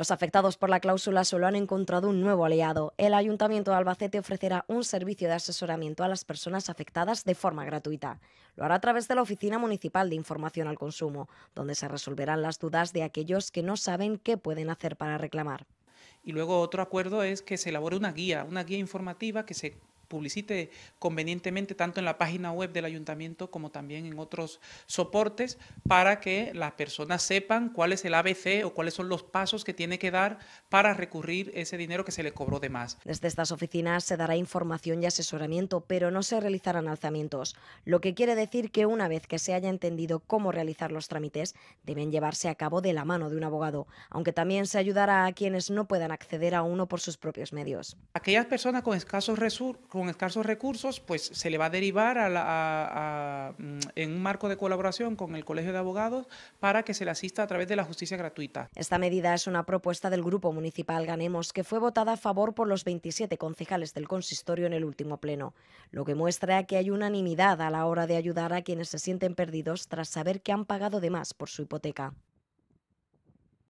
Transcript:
Los afectados por la cláusula solo han encontrado un nuevo aliado. El Ayuntamiento de Albacete ofrecerá un servicio de asesoramiento a las personas afectadas de forma gratuita. Lo hará a través de la Oficina Municipal de Información al Consumo, donde se resolverán las dudas de aquellos que no saben qué pueden hacer para reclamar. Y luego otro acuerdo es que se elabore una guía, una guía informativa que se publicite convenientemente tanto en la página web del ayuntamiento como también en otros soportes para que las personas sepan cuál es el ABC o cuáles son los pasos que tiene que dar para recurrir ese dinero que se le cobró de más. Desde estas oficinas se dará información y asesoramiento, pero no se realizarán alzamientos, lo que quiere decir que una vez que se haya entendido cómo realizar los trámites, deben llevarse a cabo de la mano de un abogado, aunque también se ayudará a quienes no puedan acceder a uno por sus propios medios. Aquellas personas con escasos recursos con escasos recursos, pues se le va a derivar mm, en un marco de colaboración con el Colegio de Abogados para que se le asista a través de la justicia gratuita. Esta medida es una propuesta del Grupo Municipal Ganemos que fue votada a favor por los 27 concejales del consistorio en el último pleno, lo que muestra que hay unanimidad a la hora de ayudar a quienes se sienten perdidos tras saber que han pagado de más por su hipoteca.